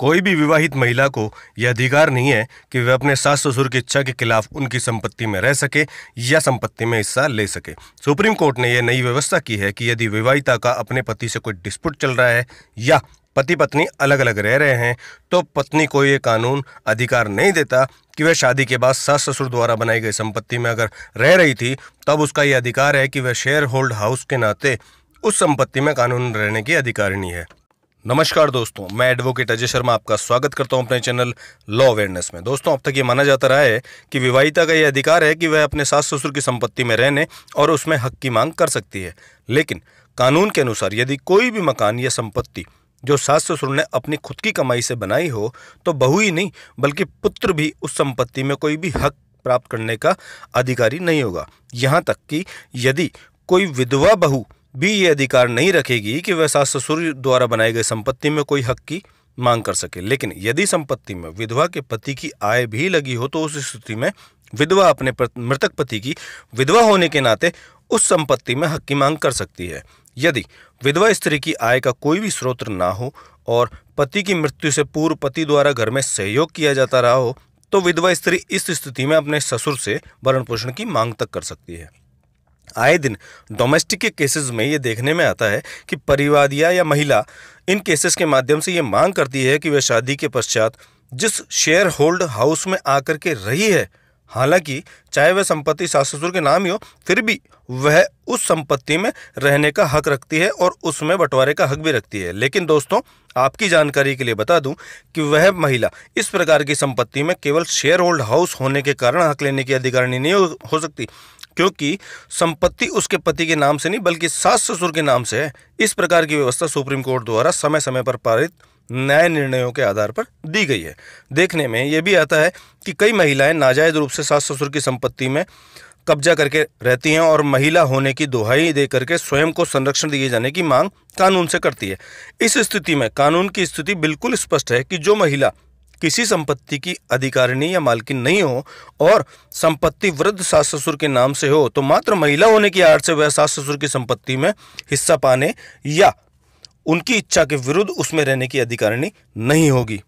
कोई भी विवाहित महिला को यह अधिकार नहीं है कि वह अपने सास ससुर की इच्छा के खिलाफ उनकी संपत्ति में रह सके या संपत्ति में हिस्सा ले सके सुप्रीम कोर्ट ने यह नई व्यवस्था की है कि यदि विवाहिता का अपने पति से कोई डिस्प्यूट चल रहा है या पति पत्नी अलग अलग रह रहे हैं तो पत्नी को ये कानून अधिकार नहीं देता कि वह शादी के बाद सास ससुर द्वारा बनाई गई संपत्ति में अगर रह रही थी तब उसका यह अधिकार है कि वह शेयर होल्ड हाउस के नाते उस संपत्ति में कानून रहने की अधिकारिणी है नमस्कार दोस्तों मैं एडवोकेट अजय शर्मा आपका स्वागत करता हूं अपने चैनल लॉ अवेयरनेस में दोस्तों अब तक ये माना जाता रहा है कि विवाहिता का यह अधिकार है कि वह अपने सास ससुर की संपत्ति में रहने और उसमें हक की मांग कर सकती है लेकिन कानून के अनुसार यदि कोई भी मकान या संपत्ति जो सास ससुर ने अपनी खुद की कमाई से बनाई हो तो बहू ही नहीं बल्कि पुत्र भी उस संपत्ति में कोई भी हक प्राप्त करने का अधिकारी नहीं होगा यहाँ तक कि यदि कोई विधवा बहू भी ये अधिकार नहीं रखेगी कि वह सास ससुर द्वारा बनाई गई संपत्ति में कोई हक की मांग कर सके लेकिन यदि संपत्ति में विधवा के पति की आय भी लगी हो तो उस स्थिति में विधवा अपने मृतक पति की विधवा होने के नाते उस संपत्ति में हक की मांग कर सकती है यदि विधवा स्त्री की आय का कोई भी स्रोत ना हो और पति की मृत्यु से पूर्व पति द्वारा घर में सहयोग किया जाता रहा हो तो विधवा स्त्री इस स्थिति में अपने ससुर से भरण पोषण की मांग तक कर सकती है आए दिन डोमेस्टिक के केसेस में ये देखने में आता है कि परिवादिया या महिला इन केसेस के माध्यम से ये मांग करती है कि वह शादी के पश्चात जिस शेयर होल्ड हाउस में आकर के रही है हालांकि चाहे वह संपत्ति सास ससुर के नाम ही हो फिर भी वह उस संपत्ति में रहने का हक रखती है और उसमें बंटवारे का हक भी रखती है लेकिन दोस्तों आपकी जानकारी के लिए बता दूं कि वह महिला इस प्रकार की संपत्ति में केवल शेयर होल्ड हाउस होने के कारण हक लेने की अधिकारिणी नहीं हो सकती क्योंकि संपत्ति उसके पति के नाम से नहीं बल्कि सास ससुर के नाम से है इस प्रकार की व्यवस्था सुप्रीम कोर्ट द्वारा समय समय पर पारित न्याय निर्णयों के आधार पर दी गई है देखने में यह भी आता है कि कई महिलाएं नाजायज रूप से सास ससुर की संपत्ति में कब्जा करके रहती हैं और महिला होने की दुहाई दे करके स्वयं को संरक्षण दिए जाने की मांग कानून से करती है इस स्थिति में कानून की स्थिति बिल्कुल स्पष्ट है कि जो महिला किसी संपत्ति की अधिकारिणी या मालकिन नहीं हो और संपत्ति वृद्ध सास ससुर के नाम से हो तो मात्र महिला होने की आड़ से वह सास ससुर की संपत्ति में हिस्सा पाने या उनकी इच्छा के विरुद्ध उसमें रहने की अधिकारिणी नहीं होगी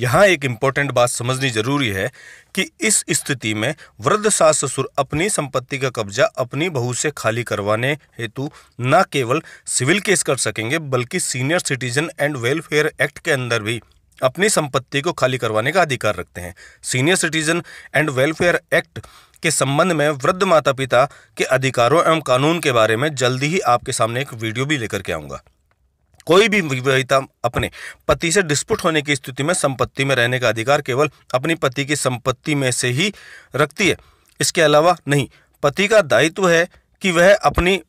यहाँ एक इम्पोर्टेंट बात समझनी जरूरी है कि इस स्थिति में वृद्ध सास ससुर अपनी संपत्ति का कब्जा अपनी बहू से खाली करवाने हेतु न केवल सिविल केस कर सकेंगे बल्कि senior citizen and welfare act के अंदर भी अपनी संपत्ति को खाली करवाने का अधिकार रखते हैं senior citizen and welfare act के संबंध में वृद्ध माता पिता के अधिकारों एवं कानून के बारे में जल्दी ही आपके सामने एक वीडियो भी लेकर के आऊँगा कोई भी विवाहिता अपने पति से डिस्पुट होने की स्थिति में संपत्ति में रहने का अधिकार केवल अपनी पति की संपत्ति में से ही रखती है इसके अलावा नहीं पति का दायित्व है कि वह अपनी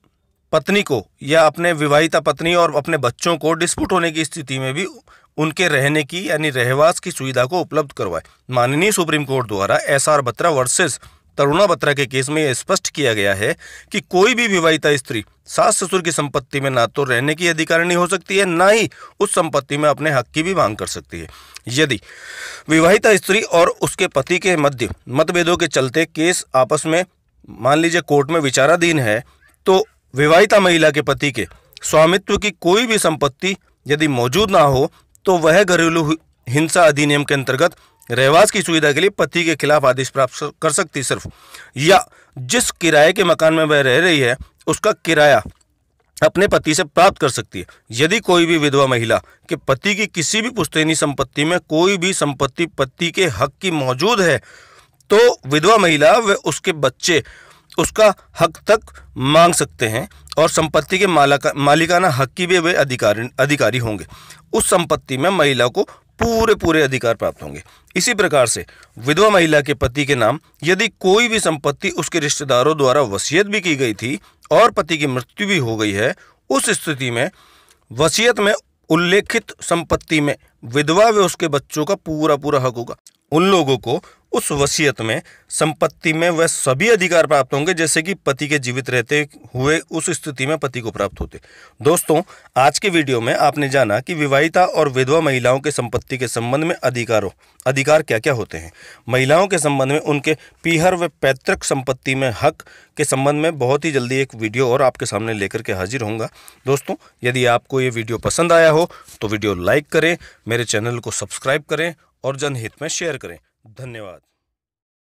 पत्नी को या अपने विवाहिता पत्नी और अपने बच्चों को डिस्प्यूट होने की स्थिति में भी उनके रहने की यानी रहवास की सुविधा को उपलब्ध करवाए माननीय सुप्रीम कोर्ट द्वारा S R Batra versus Taruna Batra के केस में यह स्पष्ट किया गया है कि कोई भी विवाहिता स्त्री सास ससुर की संपत्ति में ना तो रहने की अधिकारिणी हो सकती है ना ही उस संपत्ति में अपने हक की भी मांग कर सकती है यदि विवाहिता स्त्री और उसके पति के मध्य मतभेदों के चलते केस आपस में मान लीजिए कोर्ट में विचाराधीन है तो विवाहिता महिला के पति के स्वामित्व की कोई भी संपत्ति यदि मौजूद ना हो तो वह घरेलू हिंसा अधिनियम के अंतर्गत रहवास की सुविधा के लिए पति के खिलाफ आदेश प्राप्त कर सकती सिर्फ या जिस किराए के मकान में वह रह रही है उसका किराया अपने पति से प्राप्त कर सकती है यदि कोई भी विधवा महिला के पति की किसी भी पुस्तैनी संपत्ति में कोई भी संपत्ति पति के हक की मौजूद है तो विधवा महिला व उसके बच्चे उसका हक तक मांग सकते हैं और संपत्ति के मालिका मालिकाना हक की भी वे अधिकारी अधिकारी होंगे उस संपत्ति में महिला को पूरे पूरे अधिकार प्राप्त होंगे इसी प्रकार से विधवा महिला के पति के नाम यदि कोई भी संपत्ति उसके रिश्तेदारों द्वारा वसीयत भी की गई थी और पति की मृत्यु भी हो गई है उस स्थिति में वसीयत में उल्लेखित संपत्ति में विधवा व उसके बच्चों का पूरा पूरा हक होगा उन लोगों को उस वसीयत में संपत्ति में वह सभी अधिकार प्राप्त होंगे जैसे कि पति के जीवित रहते हुए उस स्थिति में पति को प्राप्त होते दोस्तों आज के वीडियो में आपने जाना कि विवाहिता और विधवा महिलाओं के संपत्ति के संबंध में अधिकारों अधिकार क्या क्या होते हैं महिलाओं के संबंध में उनके पीहर व पैतृक संपत्ति में हक के संबंध में बहुत ही जल्दी एक वीडियो और आपके सामने लेकर के हाजिर होंगे दोस्तों यदि आपको ये वीडियो पसंद आया हो तो वीडियो लाइक करें मेरे चैनल को सब्सक्राइब करें और जनहित में शेयर करें धन्यवाद